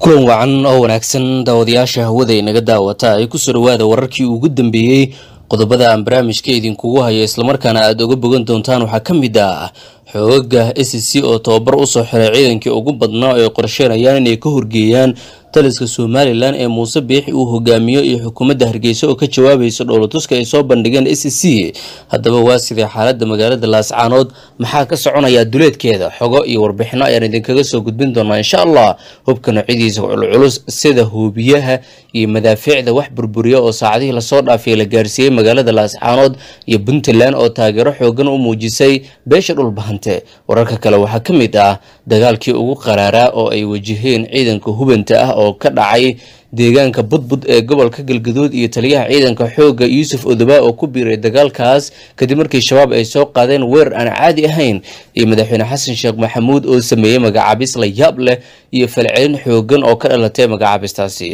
kulan wacan oo wanaagsan daawadayaasha hawada inaga daawata ay kusoo dhawaada wararkii ugu dambeeyey qodobada aan barnaamijka idinkugu haya islamarkaana aada uga bogan doontaan waxaa ka mid ah xooga s e c oo tababar usoo xiray ciidankii ugu badnaa oo ay qorsheynayaan inay ka horgeeyaan taliska somalilan ee muuse biixi uu hogaamiyo iyo xukuumadda hargeysa oo ka jawaabaysa dhowlatuska ay soo bandhigeen s e c haddaba waa sidee xaalada magaalada laascaanood maxaa ka soconayaa duleedkeeda xogo iyo warbixino ayaan idinkaga soo gudbin doonaa insha allah hubkana cidiisa culculus sida hoobiyaha iyo madaafiicda wax burburiya oo saacadihii lasoo dhaafay la gaarsiiyey magaalada laascaanood iyo puntland oo taageero xoogan u muujisay beesha dhulbahante wararka kale waxaa ka mid ah dagaalkii ugu qaraaraa oo ay wajaheen ciidanka hubanta ah oo ka dhacay deegaanka budbud ee gobolka galgaduud iyo taliyaha ciidanka xoogga yuusuf odobaa oo ku biiray dagaalkaas kadib markii shabaab ay soo qaadeen weerar aan caadi ahayn iyo madaxweyne xasan sheekh maxamuud oo sameeyey magacaabis la yaab leh iyo falcelin xoogan oo ka dhalatay magacaabistaasi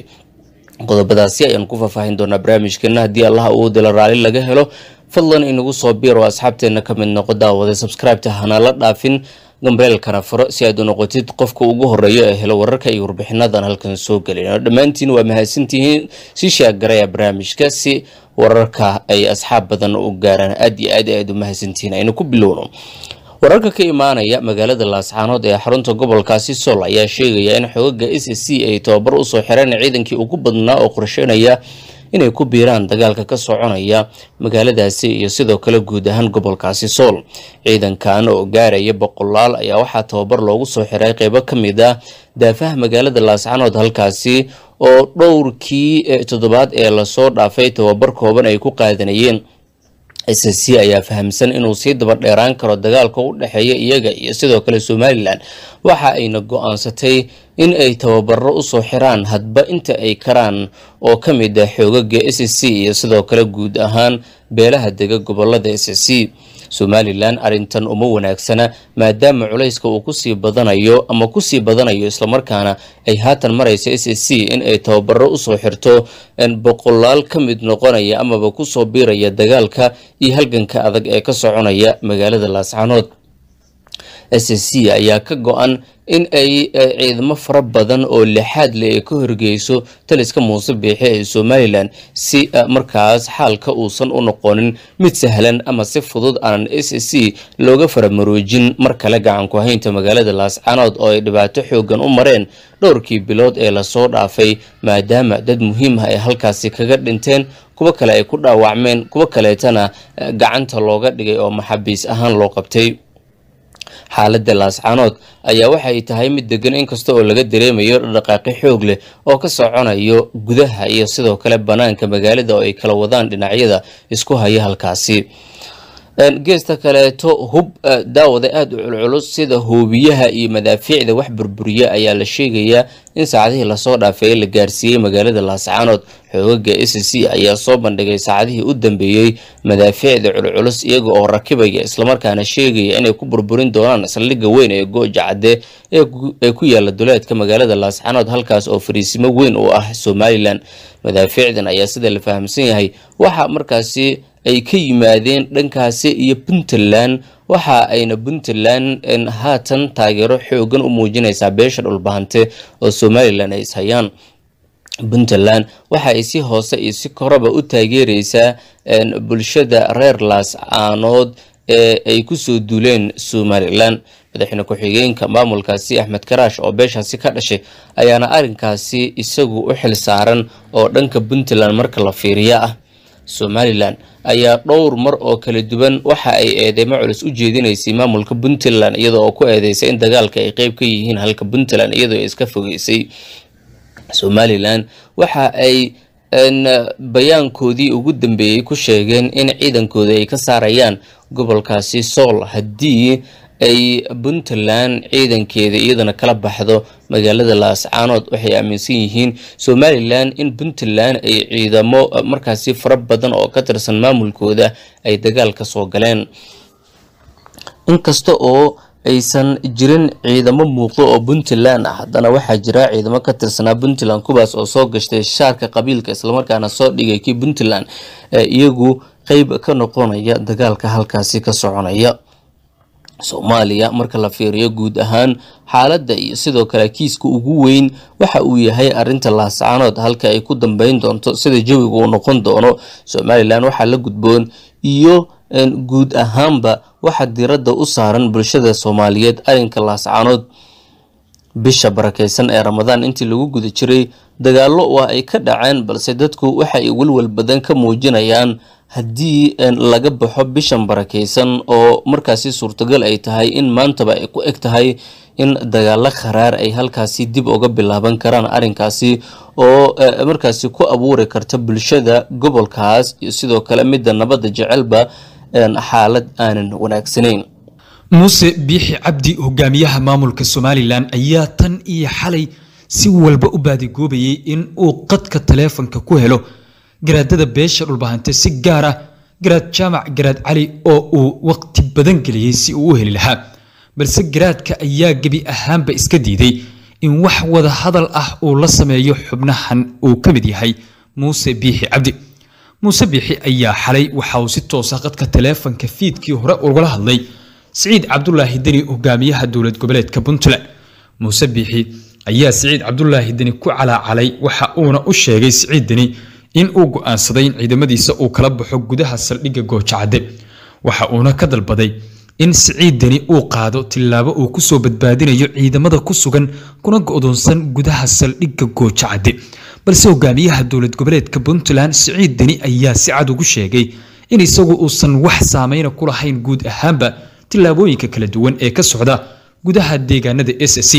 qodobadaasi ayaan ku faahfaahin doonaa barnaamijkeena haddii allaha uu dila raali laga helo fadlan inagu soo biir oo asxaabteenna ka mid noqo daawada sabscribe-ta la dhaafin gambeel kana faro si aad u noqotid qofka ugu horeeyo ee helo wararka iyo warbixinadan halkan soo gelayno dhammaantiin waa mahadsantihiin si shaagaraya barnaamijka si wararka ay asxaab badan u gaaraan aad iyo aad aad u mahadsantihiin aynu ku bilowno wararka ka imaanaya magaalada laascaanood ee xarunta gobolkaasi sool ayaa sheegaya in xoogaga s c ay tababar usoo xireen ciidankii ugu badnaa oo qorsheynaya inay ku biiraan dagaalka ka soconaya magaaladaasi iyo sidoo kale guud ahaan gobolkaasi sool ciidankan oo gaaraya boqolaal ayaa waxaa tababar loogu soo xiray qeybo ka mid ah daafaha magaalada laascanood halkaasi oo dhowrkii eh, toddobaad ee lasoo dhaafay tababar kooban ay ku qaadanayeen s c ayaa fahamsan inuu sii daba dheeraan karo dagaalka u dhexeeya iyaga iyo sidoo kale somalilan waxa ayna go-aansatay in ay tababaro usoo xiraan hadba inta ay karaan oo ka mid ah xoogaga s c iyo sidoo kale guud ahaan beelaha dega gobolada s c somalilan arrintan uma wanaagsana maadaama culayska uu kusii badanayo ama kusii badanayo islamarkaana ay haatan maraysa s s c in ay tababaro usoo xirto boqolaal ka mid noqonaya amaba kusoo biiraya dagaalka iyo halganka adag ee ka soconaya magaalada laascaanood s s c ayaa ka go-an in ay e, ciidamo fara badan oo lixaad le ay ka horgeyso taliska muuse biixe ee somalilan si e, markaas xaalka uusan u noqonin mid sahlan ama si fudud aanan s s c looga faramaroojin mar kale ku haynta magaalada laascanood oo ay dhibaato xooggan u mareen dhowrkii bilood ee lasoo dhaafay maadaama dad muhiim ah ay halkaasi kaga dhinteen kuwo kale ay ku dhaawacmeen kuwo kaleetana e, gacanta looga dhigay oo maxabiis ahaan loo qabtay xaaladda laascanood ayaa waxa ay tahay mid degan inkasta oo laga dareemayo dhaqaaqi xoog leh oo ka soconayo gudaha iyo sidoo kale bannaanka magaalada oo ay kala wadaan dhinacyada isku haya halkaasi geesta kaleeto hub e, daawada aada u culculus sida hoobiyaha iyo madaafiicda wax burburiya ayaa la sheegayaa in saacadihii lasoo dhaafay la gaarsiiyey magaalada laascaanood xoogaga s c ayaa soo bandhigay saacadihii u dambeeyey madaafiicda culculus iyaga oo rakibaya islamarkaana sheegaya inay ku burburin doonaan saldhiga weyn ee gooja cadde ee ku yaala duleedka magaalada laascaanood halkaas oo fariisimo weyn u ah somalilan madaafiicdan ayaa sida la fahamsan yahay waxaa markaasi ay ka yimaadeen dhankaasi iyo puntland waxa ayna puntland haatan taageero xoogan u muujinaysaa beesha dhulbahante oo somalilan ay ishayaan puntland waxa ay si hoose iyo si koraba u taageereysaa bulshada reer laas aanood ee ay kusoo duuleen somalilan madaxweyne ku-xigeenka maamulkaasi axmed karaash oo beeshaasi ka dhashay ayaana arrinkaasi isagu u xil saaran oo dhanka puntland marka la fiiriya ah somalilan ayaa dhowr mar oo kala duwan waxa ay eedeymo culus u jeedinaysay maamulka puntland iyadoo oo ku eedeysay in dagaalka ay qeyb ka yihiin halka puntland iyadoo iska fogeysay somalilan waxa ay bayaankoodii ugu dambeeyey ku sheegeen in ciidankooda ay ka saarayaan gobolkaasi sool haddii ay puntland ciidankeeda iyadana kala baxdo magaalada laascaanood waxay aaminsan yihiin somalilan in puntland ay ciidamo ah, markaasi fara badan oo ka tirsan maamulkooda ay dagaal soo galeen inkasta oo aysan jirin ciidamo muuqdo oo puntland ah haddana waxaa jira ciidamo ka tirsanaa puntland kuwaas oo soo gashtay shaarka qabiilka islamarkaana soo dhigay kii puntland eh, iyagu qeyb ka noqonaya dagaalka halkaasi ka soconaya soomaaliya marka la fiiriyo guud ahaan xaaladda iyo sidoo kale kiiska ugu weyn waxa uu yahay arinta laasacaanood halka ay ku dambeyn doonto sida jawiga uu noqon doono somalilan waxaa la gudboon iyo guud ahaanba waxa diradda u saaran bulshada soomaaliyeed arinka laasacaanood bisha barakeysan ee ramadaan intii lagu guda jiray dagaalo waa ay ka dhaceen balse dadku waxa ay welwel badan ka muujinayaan haddii eh, laga baxo bishan barakeysan oo markaasi suurtagal ay tahay in maantaba ay ku eg tahay in dagaalo kharaar ay halkaasi dib uga bilaaban karaan arrinkaasi oo eh, markaasi ku abuuri karta bulshada gobolkaas iyo sidoo kale midda nabadda jecelba eh, xaalad aanan wanaagsanayn muuse biixi cabdi hogaamiyaha maamulka somalilan ayaa tan iyo xalay si walba u baadigoobayey in uu qadka taleefonka ku helo garaadada beesha dhulbahante si gaar ah garaad jaamac garaad cali oo uu waqti badan geliyey si uu u heli lahaa balse garaadka ayaa gebi ahaanba iska diiday in wax wada hadal ah uu la sameeyo xubnahan uu ka mid yahay muuse biixi cabdi muuse biixi ayaa xalay waxa uu si toosa ah qadka taleefonka fiidkii hore ugala hadlay siciid cabdulaahi deni hogaamiyaha dowlad goboleedka puntland muuse biixi ayaa siciid cabdulaahi deni ku calaacalay waxa uuna u sheegay siciid deni in uu go'aansaday in ciidamadiisa uu kala baxo gudaha saldhigga goojacadde waxa uuna ka dalbaday in siciid deni uu qaado tillaabo uu ku soo badbaadinayo ciidamada ku sugan kuna go'doonsan gudaha saldhigga goojacadde balse hogaamiyaha dowlad goboleedka puntland siciid deni ayaa si cad ugu sheegay in isagu uusan wax saameyna ku lahayn guud ahaanba tilaabooyinka kala duwan ee ka socda gudaha deegaanada s c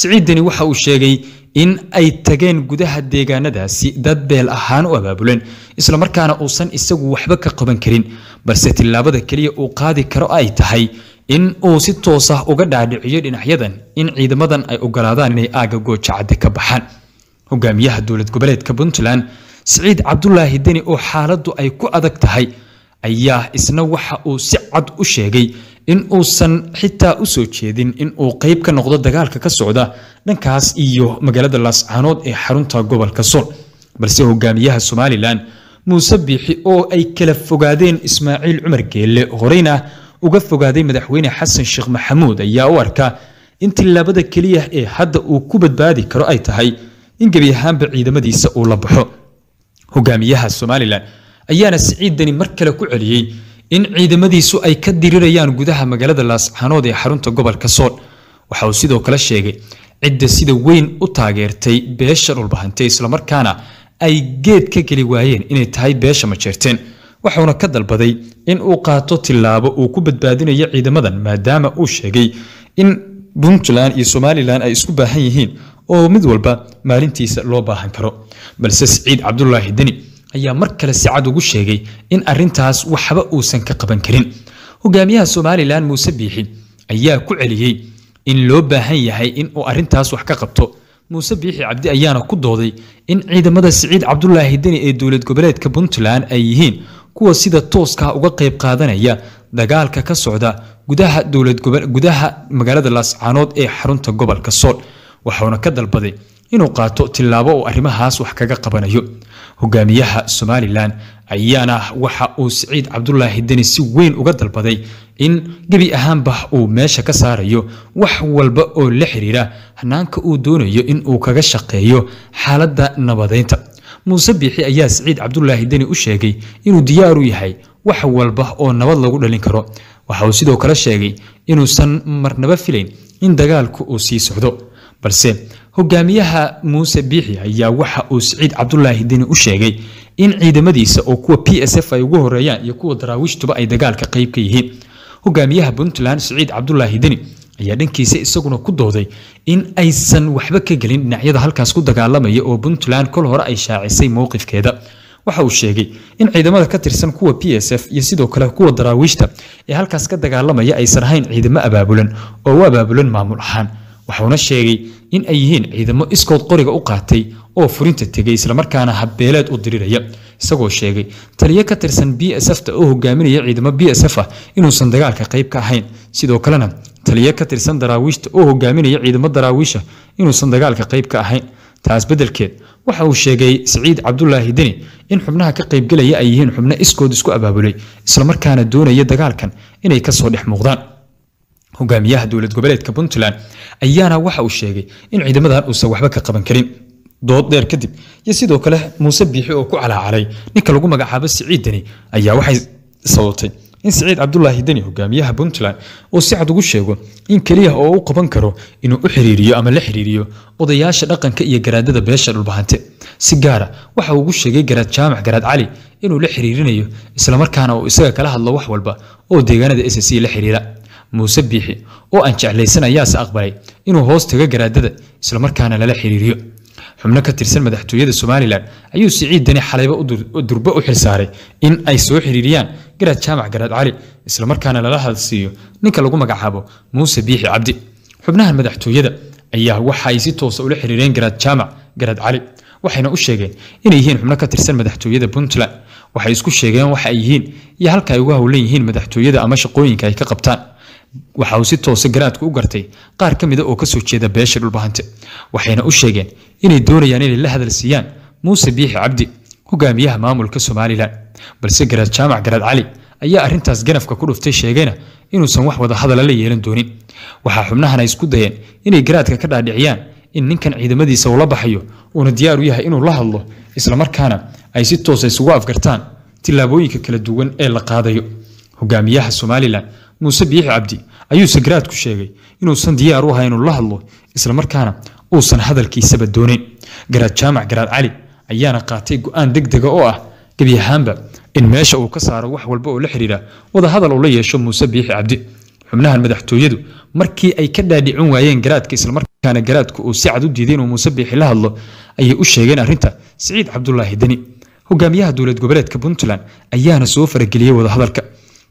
siciiddani waxa uu sheegay in ay tageen gudaha deegaanadaasi dad beel ahaan u abaabuleen islamarkaana uusan isagu waxba ka qaban karin balse tilaabada keliya uu qaadi karo ay tahay in uu si toosa ah uga dhaadhiciyo dhinacyadan in ciidamadan ay ogolaadaan inay aaga goojacadde ka baxaan hogaamiyaha dowlad goboleedka puntland siciid cabdulaahi deni oo xaaladdu ay ku adag tahay ayaa isna waxa uu si cad u sheegay in uusan xitaa u soo jeedin in uu qayb ka noqdo dagaalka ka socda dhankaas iyo magaalada laascaanood ee xarunta gobolka sool balse hogaamiyaha somalilan muuse biixi oo ay kala fogaadeen ismaaciil cumar geelle horeyna uga fogaaday madaxweyne xasan sheekh maxamuud ayaa u arka in tilaabada keliya ee hadda uu ku badbaadi karo ay tahay in gebi ahaanba ciidamadiisa uu la baxo hogaamiyaha somalilan ayaana siciiddani mar kale ku celiyey in ciidamadiisu ay ka dirirayaan gudaha magaalada laascaanood ee xarunta gobolka sool waxa uu sidoo kale sheegay cidda sida weyn u taageertay beesha dhulbahantay islamarkaana ay geed ka geli waayeen inay tahay beesha majeerteen waxuuna ka dalbaday in uu qaato tilaabo uu ku badbaadinayo ciidamadan maadaama uu sheegay in puntland iyo somalilan ay isku baahan yihiin oo mid walba maalintiisa loo baahan karo balse siciid cabdulaahi deni ayaa mar kale si cad ugu sheegay in arintaas waxba uusan ka qaban karin hogaamiyaha somalilan muuse biixi ayaa ku celiyey in loo baahan yahay in uu arintaas wax ka qabto muuse biixi cabdi ayaana ku dooday in ciidamada siciid cabdulaahi deni ee dowlad goboleedka puntland ay yihiin kuwa sida tooskaa uga qayb qaadanaya dagaalka ka socda gudaha magaalada laascaanood ee xarunta gobolka sool waxauna ka dalbaday inuu qaato tilaabo uu arrimahaas wax kaga qabanayo hogaamiyaha somalilan ayaana waxa uu siciid cabdulaahi deni si weyn uga dalbaday in gebi ahaanba uu meesha ka saarayo wax walba oo la xiriira hanaanka uu doonayo in uu kaga shaqeeyo xaaladda nabadaynta muuse biixi ayaa siciid cabdulaahi deni u sheegay inuu diyaaru yahay wax walba oo nabad lagu dhalin karo waxa uu sidoo kale sheegay inuusan marnaba filayn in dagaalku uu sii socdo balse hogaamiyaha muuse biixi ayaa waxa uu siciid cabdulaahi deni u sheegay in ciidamadiisa oo kuwa p s f ay ugu horeeyaan iyo kuwa daraawiishtuba ay dagaalka qayb ka yihiin hogaamiyaha puntland siciid cabdulaahi deni ayaa dhankiisa isaguna ku dooday in aysan waxba ka gelin dhinacyada halkaas ku dagaalamaya oo puntland kol hore ay shaacisay mowqifkeeda waxa uu sheegay in ciidamada ka tirsan kuwa p s f iyo sidoo kale kuwa daraawiishta ee halkaas ka dagaalamaya aysan ahayn ciidamo abaabulan oo u abaabulan maamul ahaan waxuuna sheegay in ay yihiin ciidamo iskood qoriga u qaatay oo furinta tegay islamarkaana habbeeleed u diriraya isagoo sheegay taliyo ka tirsan b s fta oo hogaaminaya ciidamo b s f ah inuusan dagaalka qayb ka ahayn sidoo kalena taliyo ka tirsan daraawiishta oo hogaaminaya ciidamo daraawiisha inuusan dagaalka qayb ka ahayn taas beddelkeed waxa uu sheegay siciid cabdulaahi deni in xubnaha ka qaybgelaya ay yihiin xubno iskood isku abaabulay islamarkaana doonaya dagaalkan inay kasoo dhex muuqdaan hogaamiyaha dowlad goboleedka puntland ayaana waxa uu sheegay in ciidamadan uusan waxba ka qaban karin dood dheer kadib iyo sidoo kale muuse biixi oo ku calaacalay ninka lagu magacaabo siciid deni ayaa waxay sababtay in siciid cabdulaahi deni hogaamiyaha puntland uu si cad ugu sheego in keliya oo u qaban karo inuu u xiriiriyo ama la xiriiriyo odayaasha dhaqanka iyo garaadada beesha dhulbahante si gaara waxa uu ugu sheegay garaad jaamac garaad cali inuu la xiriirinayo islamarkaana uu isaga kala hadlo wax walba oo deegaanada s c la xiriira muuse biixi oo aan jeclaysan ayaase aqbalay inuu hoos tago garaadada islamarkaana lala xiriiriyo xubno ka tirsan madaxtooyada somalilan ayuu siciidani xalayba durba u xilsaaray in ay soo xiriiriyaan garaad jaamac garaad cali islamarkaana lala hadalsiiyo ninka lagu magacaabo muuse biixi cabdi xubnahan madaxtooyada ayaa waxa ay si toosa ah ula xiriireen garaad jaamac garaad cali waxayna u sheegeen inay yihiin xubno ka tirsan madaxtooyada puntland waxay isku sheegeen waxa ay yihiin iyo halka ay uga howlan yihiin madaxtooyada ama shaqooyinka ay ka qabtaan waxa uu si toose garaadku u gartay qaar ka mida ah oo kasoo jeeda beesha dhulbahante waxayna u sheegeen inay doonayaan inay la hadal siiyaan muuse biixi cabdi hogaamiyaha maamulka somalilan balse garaad jaamac garaad cali ayaa arrintaas ganafka ku dhuftay sheegayna inuusan wax wada hadalla la yeelan doonin waxaa xubnahana isku dayeen inay garaadka ka dhaadhiciyaan in ninkan ciidamadiisa ula baxayo uuna diyaar u yahay inuu la hadlo islamarkaana ay si toosa isugu afgartaan tillaabooyinka kala duwan ee la qaadayo hogaamiyaha somalilan muuse biixi cabdi ayuu sagraad ku sheegay inuusan diyaar u ahayn la hadlo islamarkaana uusan hadalkiisaba doonin garaad jaamac garaad cali ayaana qaatay go'aan degdega oo ah gebi ahaanba in meesha uu ka saaro wax walba oo la xidhiira wadahadal uu la yeesho muuse biixi cabdi xubnahan madaxtooyadu markii ay ka dhaadhicin waayeen garaadka islamarkaana garaadku uu si cad u diiday inuu muuse biixi la hadlo ayay u sheegeen arrinta siciid cabdulaahi deni hogaamiyaha dowlad goboleedka puntland ayaana soo farageliyey wadahadalka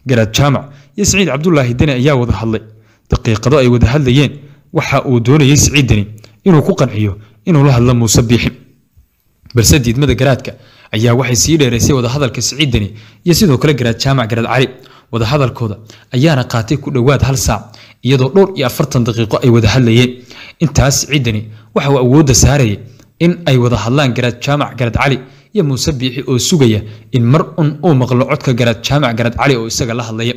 garaad jaamac iyo siciid cabdulaahi deni ayaa wada hadlay daqiiqado ay wada hadlayeen waxa uu doonayey saciid deni inuu ku qanciyo inuu la hadlo muuse biixi balse diidmada garaadka ayaa waxay sii dheeraysay wadahadalka saciid iyo sidoo kale garaad jaamac garaad cali wadahadalkooda ayaana qaatay ku dhowaad hal saac iyadoo dhowr iyo afartan daqiiqo ay wada hadlayeen intaas saciid deni waxa uu awoodda saarayay in ay wada hadlaan garaad jaamac garaad cali iyo muuse biixi oo sugaya in mar un uu maqlo codka garaad jaamac garaad cali oo isaga la hadlaya